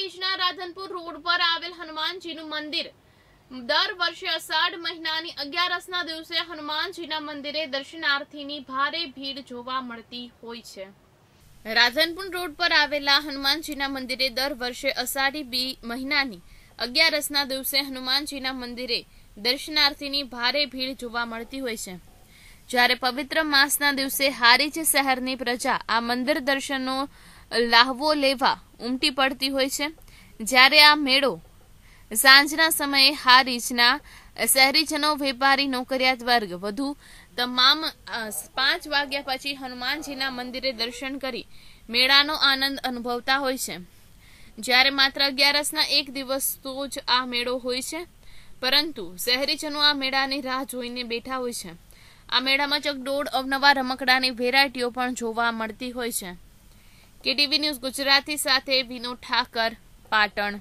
ભરૂચના રાધનપુર રોડ પર આવેલ હનુમાનજીનું મંદિર દર વર્ષે અષાઢ મહિનાની અગિયારસના દિવસે હનુમાનજીના મંદિરે દર્શનાર્થીની ભારે ભીડ જોવા મળતી હોય છે રાધનપુર રોડ પર આવેલા હનુમાનજીના મંદિરે દર વર્ષે અષાઢી બી મહિનાની અગિયારસના દિવસે હનુમાનજીના મંદિરે દર્શનાર્થીની ભારે ભીડ જોવા મળતી હોય છે જ્યારે પવિત્ર માસના દિવસે હારીજ શહેરની પ્રજા આ મંદિર દર્શનો લાહવો લેવા ઉમટી પડતી હોય છે જ્યારે આ મેળો સાંજના સમયે હારીજના શહેરીજનો વેપારી નોકરિયાત વર્ગ વધુ તમામ પાંચ વાગ્યા પછી હનુમાનજીના મંદિરે દર્શન કરી મેળાનો આનંદ અનુભવતા હોય છે જ્યારે માત્ર અગિયારસના એક દિવસ તો જ આ મેળો હોય છે પરંતુ શહેરીજનો આ મેળાની રાહ જોઈને બેઠા હોય છે આ મેળામાં ચકડોળ અવનવા રમકડાની વેરાયટીઓ પણ જોવા મળતી હોય છે કેટીવી ન્યૂઝ ગુજરાતી સાથે વિનો ઠાકર પાટણ